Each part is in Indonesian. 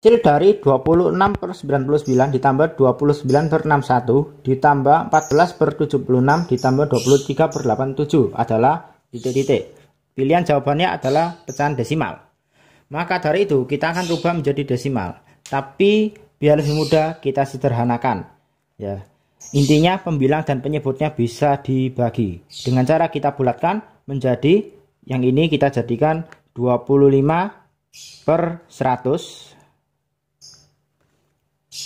Kecil dari 26 per 99 ditambah 29 per 61 ditambah 14 per 76 ditambah 23 per 87 adalah titik-titik. Pilihan jawabannya adalah pecahan desimal. Maka dari itu kita akan rubah menjadi desimal. Tapi biar lebih mudah kita sederhanakan. Ya. Intinya pembilang dan penyebutnya bisa dibagi. Dengan cara kita bulatkan menjadi yang ini kita jadikan 25 per 100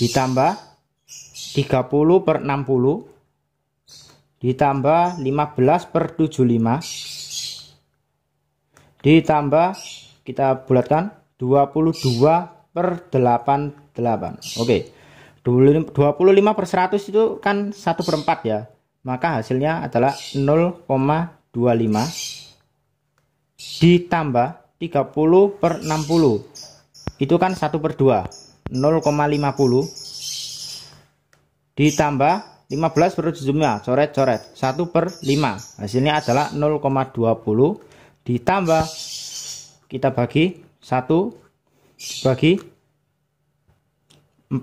ditambah 30 per 60 ditambah 15 per 75 ditambah kita bulatkan 22 per 88 oke 25 per 100 itu kan 1 per 4 ya maka hasilnya adalah 0,25 ditambah 30 per 60 itu kan 1 per 2 0,50 ditambah 15 per jumlah coret-coret 1 per 5 hasilnya nah, adalah 0,20 ditambah kita bagi 1 bagi 4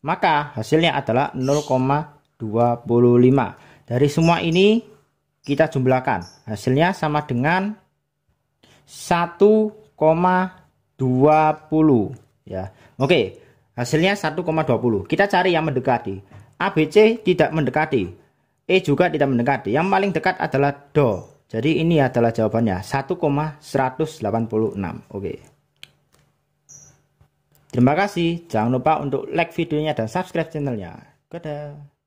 maka hasilnya adalah 0,25 dari semua ini kita jumlahkan hasilnya sama dengan 1,20 ya oke hasilnya 1,20 kita cari yang mendekati ABC tidak mendekati E juga tidak mendekati yang paling dekat adalah do jadi ini adalah jawabannya 1,186 oke terima kasih jangan lupa untuk like videonya dan subscribe channelnya dadah